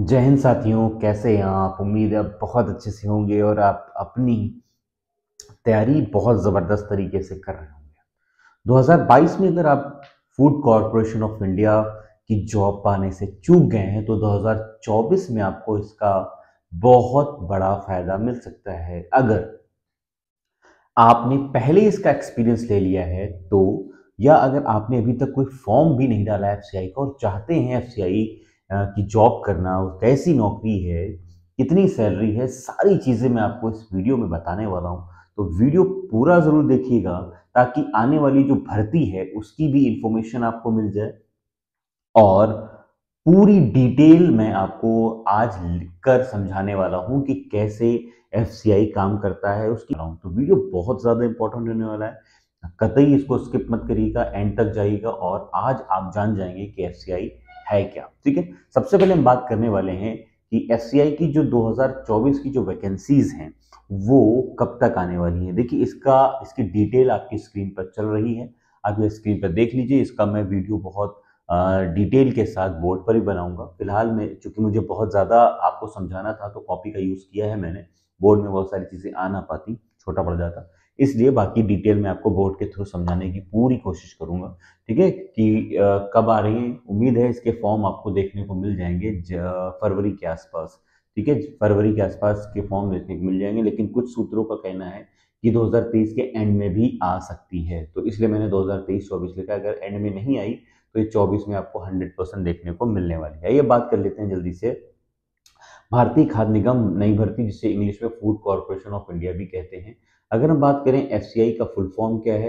जय हिंद साथियों कैसे हैं आप उम्मीद है आप बहुत अच्छे से होंगे और आप अपनी तैयारी बहुत ज़बरदस्त तरीके से कर रहे होंगे 2022 में अगर आप फूड कॉरपोरेशन ऑफ इंडिया की जॉब पाने से चूक गए हैं तो 2024 में आपको इसका बहुत बड़ा फायदा मिल सकता है अगर आपने पहले इसका एक्सपीरियंस ले लिया है तो या अगर आपने अभी तक कोई फॉर्म भी नहीं डाला एफ का और चाहते हैं एफ की जॉब करना कैसी नौकरी है कितनी सैलरी है सारी चीज़ें मैं आपको इस वीडियो में बताने वाला हूँ तो वीडियो पूरा ज़रूर देखिएगा ताकि आने वाली जो भर्ती है उसकी भी इंफॉर्मेशन आपको मिल जाए और पूरी डिटेल मैं आपको आज लिखकर समझाने वाला हूं कि कैसे एफ काम करता है उसकी तो वीडियो बहुत ज़्यादा इंपॉर्टेंट होने वाला है कतई इसको स्किप मत करिएगा एंड तक जाइएगा और आज आप जान जाएंगे कि एफ है क्या ठीक है सबसे पहले हम बात करने वाले हैं कि एस की जो 2024 की जो वैकेंसीज हैं वो कब तक आने वाली है देखिए इसका इसकी डिटेल आपकी स्क्रीन पर चल रही है आप ये स्क्रीन पर देख लीजिए इसका मैं वीडियो बहुत डिटेल के साथ बोर्ड पर ही बनाऊंगा फिलहाल मैं चूंकि मुझे बहुत ज़्यादा आपको समझाना था तो कॉपी का यूज़ किया है मैंने बोर्ड में बहुत सारी चीज़ें आ ना पाती छोटा पड़ जाता इसलिए बाकी डिटेल मैं आपको बोर्ड के थ्रू समझाने की पूरी कोशिश करूंगा ठीक है कि कब आ रही है उम्मीद है इसके फॉर्म आपको देखने को मिल जाएंगे फरवरी के आसपास ठीक है फरवरी के आसपास के फॉर्म देखने को मिल जाएंगे लेकिन कुछ सूत्रों का कहना है कि 2023 के एंड में भी आ सकती है तो इसलिए मैंने 2023 चौबीस लिखा अगर एंड में नहीं आई तो ये 24 में आपको 100 परसेंट देखने को मिलने वाली है ये बात कर लेते हैं जल्दी से भारतीय खाद्य निगम नई भर्ती जिसे इंग्लिश में फूड कॉरपोरेशन ऑफ इंडिया भी कहते हैं अगर हम बात करें एफ का फुल फॉर्म क्या है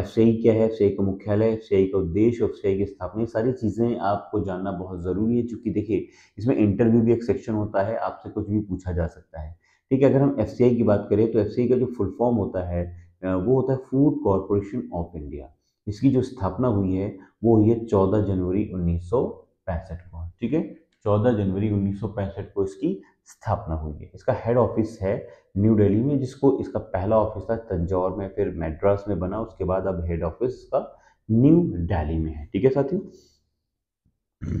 एफ क्या है एफ का मुख्यालय एफ का उद्देश्य एफ की स्थापना सारी चीज़ें आपको जानना बहुत ज़रूरी है क्योंकि देखिए इसमें इंटरव्यू भी एक सेक्शन होता है आपसे कुछ भी पूछा जा सकता है ठीक है अगर हम एफ की बात करें तो एफ का जो फुल फॉर्म होता है वो होता है फूड कॉरपोरेशन ऑफ इंडिया इसकी जो स्थापना हुई है वो हुई है चौदह जनवरी उन्नीस को ठीक है चौदह जनवरी उन्नीस को इसकी स्थापना हुई है इसका हेड ऑफिस है न्यू दिल्ली में जिसको इसका पहला ऑफिस था तंजौर में फिर मेड्रास में बना उसके बाद अब हेड ऑफिस का न्यू दिल्ली में है ठीक है साथियों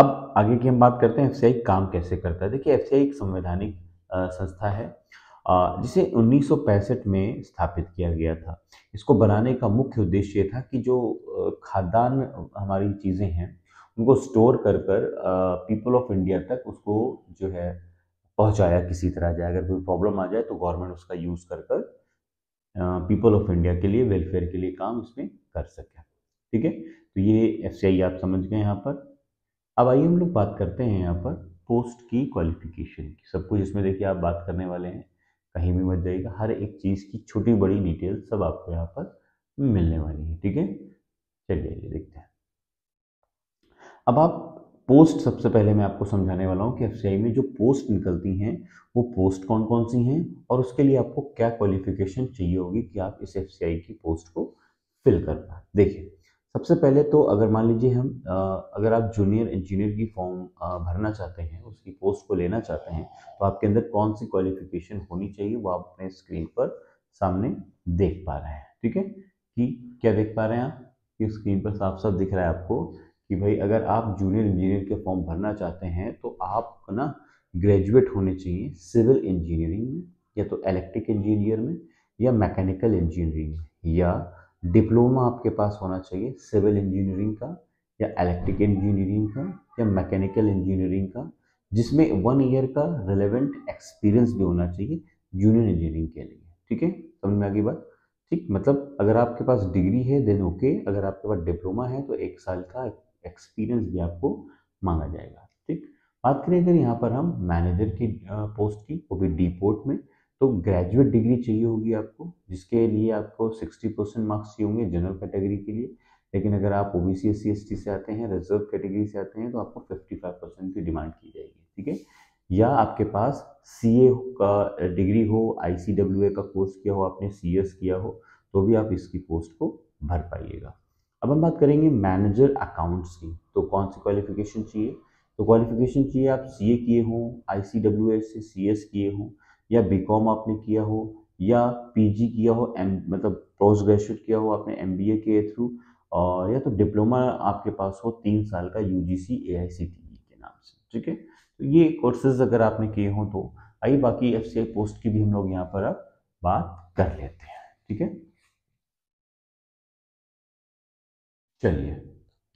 अब आगे की हम बात करते हैं एफ काम कैसे करता है देखिए एफ एक संवैधानिक संस्था है जिसे उन्नीस में स्थापित किया गया था इसको बनाने का मुख्य उद्देश्य यह था कि जो खाद्यान्न हमारी चीज़ें हैं उनको स्टोर कर कर पीपल ऑफ इंडिया तक उसको जो है पहुंचाया किसी तरह जाए अगर कोई प्रॉब्लम आ जाए तो गवर्नमेंट उसका यूज़ कर कर पीपल ऑफ इंडिया के लिए वेलफेयर के लिए काम इसमें कर सके ठीक है तो ये एफ आप समझ गए यहाँ पर अब आइए हम लोग बात करते हैं यहाँ पर पोस्ट की क्वालिफिकेशन की सब कुछ इसमें देखिए आप बात करने वाले हैं कहीं भी मत जाइएगा हर एक चीज़ की छोटी बड़ी डिटेल सब आपको यहाँ पर मिलने वाली है ठीक है चलिए देखते हैं अब आप पोस्ट सबसे पहले मैं आपको समझाने वाला हूँ कि एफ में जो पोस्ट निकलती हैं वो पोस्ट कौन कौन सी हैं और उसके लिए आपको क्या क्वालिफिकेशन चाहिए होगी कि आप इस एफ की पोस्ट को फिल कर पाए देखिए सबसे पहले तो अगर मान लीजिए हम अगर आप जूनियर इंजीनियर की फॉर्म भरना चाहते हैं उसकी पोस्ट को लेना चाहते हैं तो आपके अंदर कौन सी क्वालिफिकेशन होनी चाहिए वो आप अपने स्क्रीन पर सामने देख पा रहे हैं ठीक है कि क्या देख पा रहे हैं आप स्क्रीन पर साफ साफ दिख रहा है आपको कि भाई अगर आप जूनियर इंजीनियर के फॉर्म भरना चाहते हैं तो आप ना ग्रेजुएट होने चाहिए सिविल इंजीनियरिंग में या तो इलेक्ट्रिक इंजीनियर में या मैकेनिकल इंजीनियरिंग में या डिप्लोमा आपके पास होना चाहिए सिविल इंजीनियरिंग का या इलेक्ट्रिक इंजीनियरिंग का या मैकेनिकल इंजीनियरिंग का जिसमें वन ईयर का रिलेवेंट एक्सपीरियंस भी होना चाहिए जूनियर इंजीनियरिंग के लिए ठीक है समझ में आ गई बात ठीक मतलब अगर आपके पास डिग्री है देन ओके okay, अगर आपके पास डिप्लोमा है तो एक साल का एक्सपीरियंस भी आपको मांगा जाएगा ठीक बात करें अगर यहाँ पर हम मैनेजर की पोस्ट की वो भी डी पोर्ट में तो ग्रेजुएट डिग्री चाहिए होगी आपको जिसके लिए आपको 60 परसेंट मार्क्स चाहिए होंगे जनरल कैटेगरी के लिए लेकिन अगर आप O B C S C से आते हैं रिजर्व कैटेगरी से आते हैं तो आपको 55 परसेंट की डिमांड की जाएगी ठीक है या आपके पास सी ए का डिग्री हो आई सी डब्ल्यू ए का कोर्स किया हो आपने सी एस किया हो तो भी आप इसकी पोस्ट को भर पाइएगा अब हम बात करेंगे मैनेजर अकाउंट्स की तो कौन सी क्वालिफिकेशन चाहिए तो क्वालिफिकेशन चाहिए आप सी ए किए हों आई सी डब्ल्यू एस से सी एस किए हों या बी कॉम आपने किया हो या पी जी किया हो एम मतलब पोस्ट ग्रेजुएट किया हो आपने एम बी ए के थ्रू और या तो डिप्लोमा आपके पास हो तीन साल का you ji C A I C T E के नाम से ठीक है तो ये कोर्सेज अगर आपने किए हों तो आइए बाकी एफ सी आई पोस्ट की भी हम लोग यहाँ पर अब बात कर लेते हैं ठीक है चलिए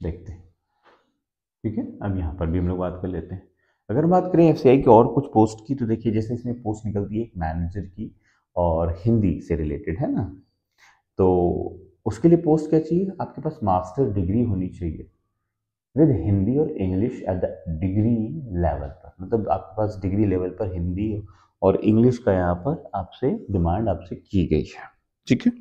देखते हैं ठीक है अब यहाँ पर भी हम लोग बात कर लेते हैं अगर हम बात करें एफ की और कुछ पोस्ट की तो देखिए जैसे इसमें पोस्ट निकलती है मैनेजर की और हिंदी से रिलेटेड है ना तो उसके लिए पोस्ट क्या चाहिए आपके पास मास्टर डिग्री होनी चाहिए विद हिंदी और English at the degree level पर मतलब आपके पास डिग्री लेवल पर हिंदी और इंग्लिश का यहाँ पर आपसे डिमांड आपसे की गई है ठीक है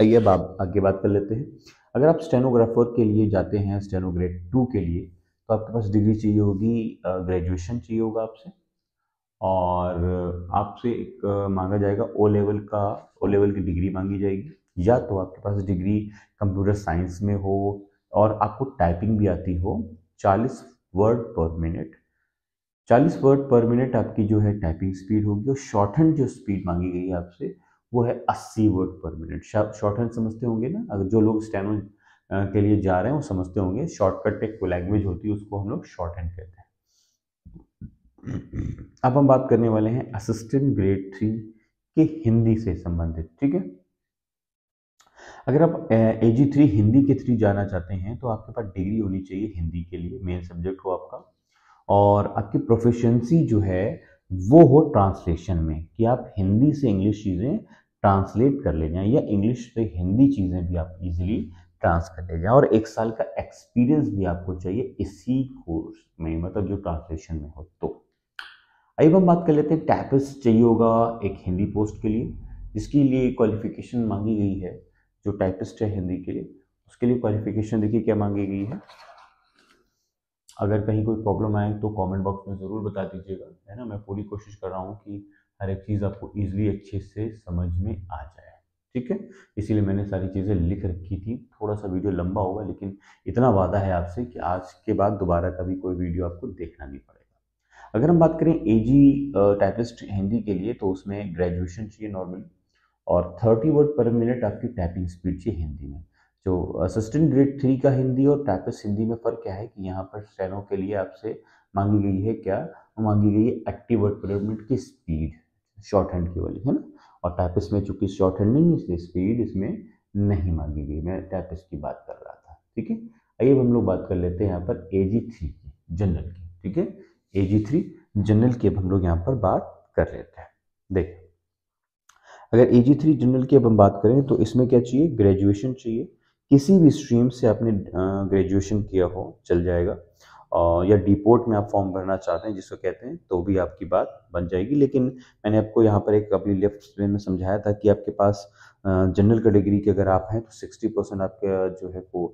आइए अब आप आगे बात कर लेते हैं अगर आप स्टेनोग्राफर के लिए जाते हैं स्टेनोग्रेड टू के लिए तो आपके पास डिग्री चाहिए होगी ग्रेजुएशन चाहिए होगा आपसे और आपसे एक मांगा जाएगा ओ लेवल का ओ लेवल की डिग्री मांगी जाएगी या तो आपके पास डिग्री कंप्यूटर साइंस में हो और आपको टाइपिंग भी आती हो 40 word per minute 40 word per minute आपकी जो है टाइपिंग स्पीड होगी और शॉर्ट हैंड जो स्पीड मांगी गई है आपसे वो है अस्सी word per minute short hand समझते होंगे ना अगर जो लोग स्टैनो के लिए जा रहे हैं वो समझते होंगे शॉर्टकट एक लैंग्वेज होती है उसको हम लोग शॉर्ट हैंड कहते हैं अब हम बात करने वाले हैं असिस्टेंट ग्रेड थ्री के हिंदी से संबंधित ठीक है अगर आप ए जी थ्री हिंदी के थ्री जाना चाहते हैं तो आपके पास डिग्री होनी चाहिए हिंदी के लिए मेन सब्जेक्ट हो आपका और आपकी प्रोफिशेंसी जो है वो हो ट्रांसलेशन में कि आप हिंदी से इंग्लिश चीज़ें ट्रांसलेट कर ले जाएं या इंग्लिश से हिंदी चीज़ें भी आप इजीली ट्रांस कर ले जाएं और एक साल का एक्सपीरियंस भी आपको चाहिए इसी कोर्स में मतलब जो ट्रांसलेशन में हो तो अभी हम बात कर लेते हैं टैपिस चाहिए होगा एक हिंदी पोस्ट के लिए जिसके लिए क्वालिफिकेशन मांगी गई है जो टाइपिस्ट है हिंदी के लिए उसके लिए क्वालिफिकेशन देखिए क्या मांगी गई है अगर कहीं कोई प्रॉब्लम आए तो कमेंट बॉक्स में ज़रूर बता दीजिएगा है ना मैं पूरी कोशिश कर रहा हूँ कि हर एक चीज़ आपको ईजिली अच्छे से समझ में आ जाए ठीक है इसीलिए मैंने सारी चीज़ें लिख रखी थी थोड़ा सा वीडियो लंबा होगा लेकिन इतना वादा है आपसे कि आज के बाद दोबारा कभी कोई वीडियो आपको देखना नहीं पड़ेगा अगर हम बात करें एजी टाइपिस्ट हिंदी के लिए तो उसमें ग्रेजुएशन चाहिए नॉर्मली और थर्टी वर्ड पर मिनट आपकी टाइपिंग स्पीड चाहिए हिंदी में जो असिस्टेंट ग्रेड थ्री का हिंदी और टाइपिस्ट हिंदी में फ़र्क क्या है कि यहाँ पर सैनों के लिए आपसे मांगी गई है क्या मांगी गई है एट्टी वर्ड पर मिनट की स्पीड शॉर्ट हैंड की वाली है ना और टाइपिस में चूंकि शॉर्ट हैंड नहीं इसलिए स्पीड इसमें नहीं मांगी गई मैं टाइपिस की बात कर रहा था ठीक है आइए अब हम लोग बात कर लेते हैं यहाँ पर ए जी थ्री की जनरल की ठीक है ए जी थ्री जनरल की अब हम लोग यहाँ पर बात कर लेते हैं देखिए अगर ए जी थ्री जनरल की अब हम बात करें तो इसमें क्या चाहिए ग्रेजुएशन चाहिए किसी भी स्ट्रीम से आपने ग्रेजुएशन किया हो चल जाएगा या डिपोर्ट में आप फॉर्म भरना चाहते हैं जिसको कहते हैं तो भी आपकी बात बन जाएगी लेकिन मैंने आपको यहाँ पर एक अपनी लेफ्ट में समझाया था कि आपके पास जनरल कैटेगरी के अगर आप हैं तो सिक्सटी परसेंट आपके जो है वो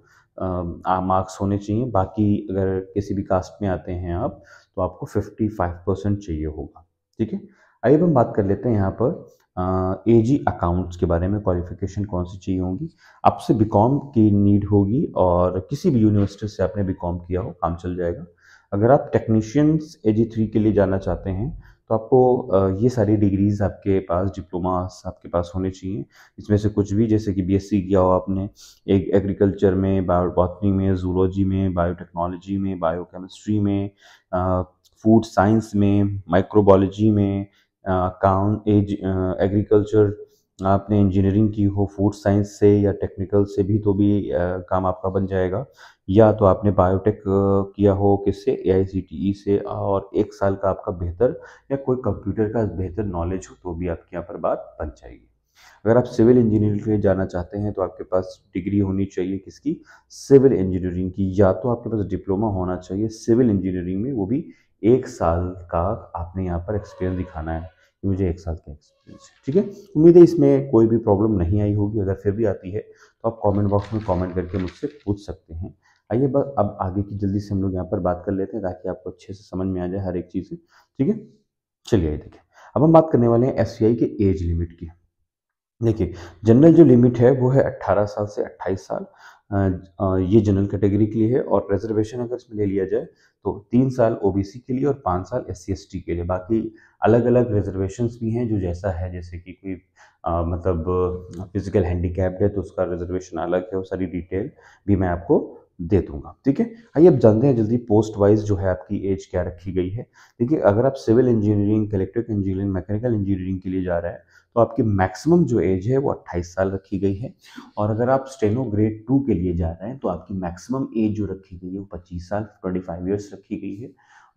मार्क्स होने चाहिए बाकी अगर किसी भी कास्ट में आते हैं आप तो आपको फिफ्टी फाइव परसेंट चाहिए होगा ठीक है आइए हम बात कर लेते हैं यहाँ पर ए जी अकाउंट्स के बारे में क्वालिफिकेशन कौन सी चाहिए होंगी आपसे बी कॉम की नीड होगी और किसी भी यूनिवर्सिटी से आपने बी कॉम किया हो काम चल जाएगा अगर आप टेक्नीशियंस ए जी थ्री के लिए जाना चाहते हैं तो आपको ये सारी डिग्रीज़ आपके पास डिप्लोमास आपके पास होने चाहिए इसमें से कुछ भी जैसे कि बीएससी किया हो आपने एक एग्रीकल्चर में बॉटनी में जूलॉजी में बायोटेक्नोलॉजी में बायोकेमिस्ट्री में फूड साइंस में माइक्रोबायोलॉजी में काम एज एग्रीकल्चर आपने इंजीनियरिंग की हो फूड साइंस से या टेक्निकल से भी तो भी आ, काम आपका बन जाएगा या तो आपने बायोटेक किया हो किससे ए e से और एक साल का आपका बेहतर या कोई कंप्यूटर का बेहतर नॉलेज हो तो भी आपके यहाँ पर बात बन जाएगी अगर आप सिविल इंजीनियरिंग के लिए जाना चाहते हैं तो आपके पास डिग्री होनी चाहिए किसकी सिविल इंजीनियरिंग की या तो आपके पास डिप्लोमा होना चाहिए सिविल इंजीनियरिंग में वो भी एक साल का आपने यहाँ पर एक्सपीरियंस दिखाना है कि मुझे एक साल का एक्सपीरियंस ठीक है उम्मीद है इसमें कोई भी प्रॉब्लम नहीं आई होगी अगर फिर भी आती है तो आप कमेंट बॉक्स में कमेंट करके मुझसे पूछ सकते हैं आइए बस अब आगे की जल्दी से हम लोग यहाँ पर बात कर लेते हैं ताकि आपको अच्छे से समझ में आ जाए हर एक चीज़ ठीक है चलिए देखिए अब हम बात करने वाले हैं एस के एज लिमिट की देखिए जनरल जो लिमिट है वो है 18 साल से 28 साल ये जनरल कैटेगरी के लिए है और रिजर्वेशन अगर इसमें ले लिया जाए तो तीन साल ओ के लिए और पाँच साल एस सी के लिए बाकी अलग अलग रिजर्वेशन भी हैं जो जैसा है जैसे कि कोई मतलब फिजिकल हैंडीकैप्ड है तो उसका रिजर्वेशन अलग है वो सारी डिटेल भी मैं आपको दे दूंगा ठीक है आइए अब जानते हैं जल्दी पोस्ट वाइज जो है आपकी एज क्या रखी गई है देखिए अगर आप civil engineering electric engineering mechanical engineering के लिए जा रहे हैं तो आपकी मैक्सिमम जो एज है वो 28 साल रखी गई है और अगर आप स्टेनो ग्रेड टू के लिए जा रहे हैं तो आपकी मैक्सिमम एज जो रखी गई है वो 25 साल 25 फाइव ईयर्स रखी गई है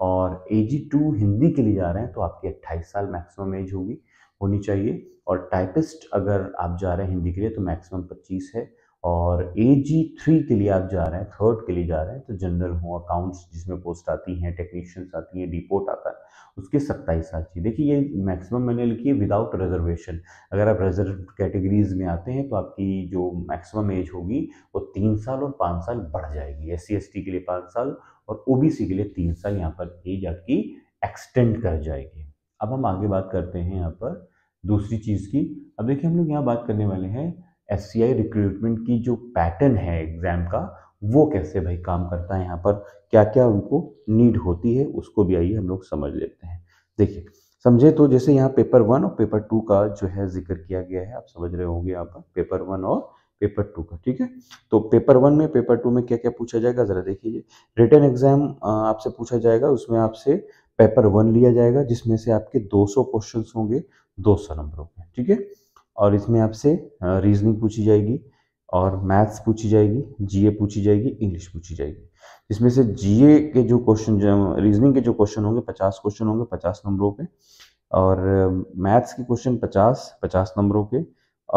और ए जी टू हिंदी के लिए जा रहे हैं तो आपकी अट्ठाईस साल मैक्सिमम एज होगी होनी चाहिए और टाइपिस्ट अगर आप जा रहे हैं हिंदी के लिए तो मैक्सिमम पच्चीस है और ए जी थ्री के लिए आप जा रहे हैं थर्ड के लिए जा रहे हैं तो जनरल हो अकाउंट्स जिसमें पोस्ट आती हैं टेक्नीशियंस आती हैं रिपोर्ट आता है उसके सत्ताईस साल की देखिए ये मैक्सिमम मैंने लिखी है विदाउट रिजर्वेशन अगर आप रिजर्व कैटेगरीज में आते हैं तो आपकी जो मैक्सिमम एज होगी वो तीन साल और पाँच साल बढ़ जाएगी एस सी के लिए पाँच साल और ओ के लिए तीन साल यहाँ पर एज आपकी एक्सटेंड कर जाएगी अब हम आगे बात करते हैं यहाँ पर दूसरी चीज़ की अब देखिए हम लोग यहाँ बात करने वाले हैं एस रिक्रूटमेंट की जो पैटर्न है एग्ज़ाम का वो कैसे भाई काम करता है यहाँ पर क्या क्या उनको नीड होती है उसको भी आइए हम लोग समझ लेते हैं देखिए समझे तो जैसे यहाँ पेपर वन और पेपर टू का जो है जिक्र किया गया है आप समझ रहे होंगे यहाँ पर पेपर वन और पेपर टू का ठीक है तो पेपर वन में पेपर टू में क्या क्या पूछा जाएगा ज़रा देखिए रिटर्न एग्जाम आपसे पूछा जाएगा उसमें आपसे पेपर वन लिया जाएगा जिसमें से आपके 200 क्वेश्चंस होंगे 200 नंबरों के ठीक है और इसमें आपसे रीजनिंग पूछी जाएगी और मैथ्स पूछी जाएगी जीए पूछी जाएगी इंग्लिश पूछी जाएगी इसमें से जीए के जो क्वेश्चन रीजनिंग के जो क्वेश्चन होंगे पचास क्वेश्चन होंगे पचास नंबरों के और मैथ्स के क्वेश्चन पचास पचास नंबरों के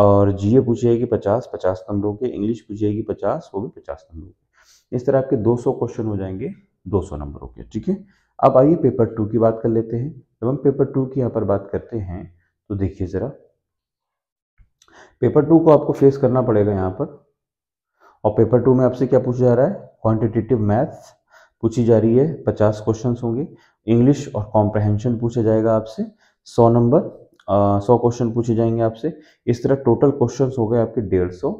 और जीए पूछी जाएगी पचास पचास नंबरों के इंग्लिश पूछी जाएगी पचास वो भी पचास नंबरों के इस तरह आपके दो सौ क्वेश्चन हो जाएंगे दो सौ नंबरों के ठीक है अब आइए पेपर टू की बात कर लेते हैं जब हम पेपर टू की यहाँ पर बात करते हैं तो देखिए ज़रा पेपर टू को आपको फेस करना पड़ेगा यहाँ पर और पेपर टू में आपसे क्या पूछा जा रहा है क्वांटिटेटिव मैथ्स पूछी जा रही है पचास क्वेश्चन होंगे इंग्लिश और कॉम्प्रहेंशन पूछा जाएगा आपसे सौ नंबर सौ क्वेश्चन पूछे जाएंगे आपसे इस तरह टोटल क्वेश्चन हो गए आपके डेढ़ सौ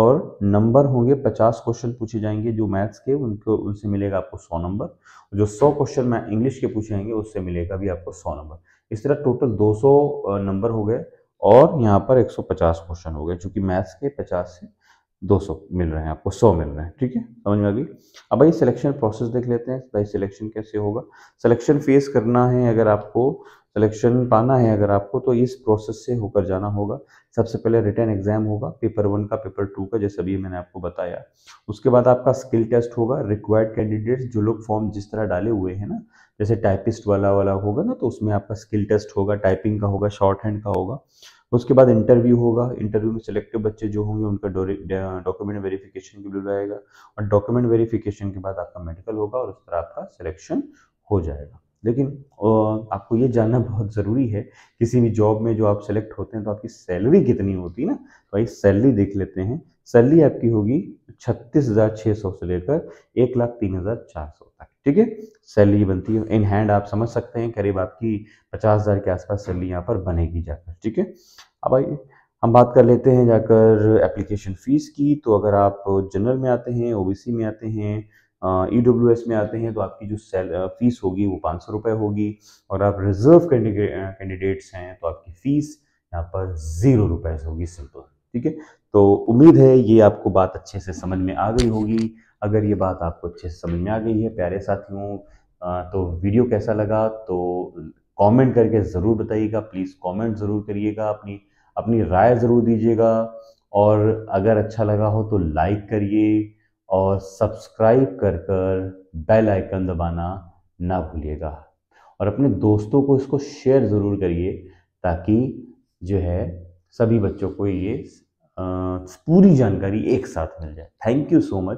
और नंबर होंगे पचास क्वेश्चन पूछे जाएंगे जो मैथ्स के उनको उनसे मिलेगा आपको सौ नंबर जो सौ क्वेश्चन मैं इंग्लिश के पूछे जाएंगे उससे मिलेगा भी आपको सौ नंबर इस तरह टोटल दो सौ नंबर हो गए और यहाँ पर 150 क्वेश्चन हो गए चूंकि मैथ्स के 50 से 200 मिल रहे हैं आपको 100 मिल रहे हैं ठीक है समझ में आ गई अब भाई सिलेक्शन प्रोसेस देख लेते हैं भाई सिलेक्शन कैसे होगा सिलेक्शन फेस करना है अगर आपको सिलेक्शन पाना है अगर आपको तो इस प्रोसेस से होकर जाना होगा सबसे पहले रिटर्न एग्जाम होगा पेपर वन का पेपर टू का जैसे अभी मैंने आपको बताया उसके बाद आपका स्किल टेस्ट होगा रिक्वायर्ड कैंडिडेट्स जो लोग फॉर्म जिस तरह डाले हुए हैं ना जैसे टाइपिस्ट वाला वाला होगा ना तो उसमें आपका स्किल टेस्ट होगा टाइपिंग का होगा शॉर्ट हैंड का होगा उसके बाद इंटरव्यू होगा इंटरव्यू में सिलेक्टेड बच्चे जो होंगे उनका डॉक्यूमेंट वेरिफिकेशन के लिए बुलाएगा और डॉक्यूमेंट वेरिफिकेशन के बाद आपका मेडिकल होगा और उस तरह आपका सिलेक्शन हो जाएगा लेकिन आपको ये जानना बहुत ज़रूरी है किसी भी जॉब में जो आप सेलेक्ट होते हैं तो आपकी सैलरी कितनी होती है ना तो भाई सैलरी देख लेते हैं सैलरी आपकी होगी छत्तीस हज़ार छः सौ से लेकर एक लाख तीन हज़ार चार सौ तक ठीक है सैलरी बनती है इन हैंड आप समझ सकते हैं करीब आपकी पचास हज़ार के आसपास सैलरी यहाँ पर बनेगी जाकर ठीक है अब आइए हम बात कर लेते हैं जाकर एप्लीकेशन फ़ीस की तो अगर आप जनरल में आते हैं ओबीसी में आते हैं ई डब्ल्यू एस में आते हैं तो आपकी जो सेल फ़ीस होगी वो पाँच सौ रुपये होगी और आप रिजर्व कैंडिडेट्स हैं तो आपकी फ़ीस यहाँ पर ज़ीरो रुपये होगी सिंपल ठीक है तो उम्मीद है ये आपको बात अच्छे से समझ में आ गई होगी अगर ये बात आपको अच्छे से समझ में आ गई है प्यारे साथियों तो वीडियो कैसा लगा तो कमेंट करके ज़रूर बताइएगा प्लीज़ कमेंट ज़रूर करिएगा अपनी अपनी राय ज़रूर दीजिएगा और अगर अच्छा लगा हो तो लाइक करिए और सब्सक्राइब कर कर बेल आइकन दबाना ना भूलिएगा और अपने दोस्तों को इसको शेयर ज़रूर करिए ताकि जो है सभी बच्चों को ये पूरी जानकारी एक साथ मिल जाए थैंक यू सो मच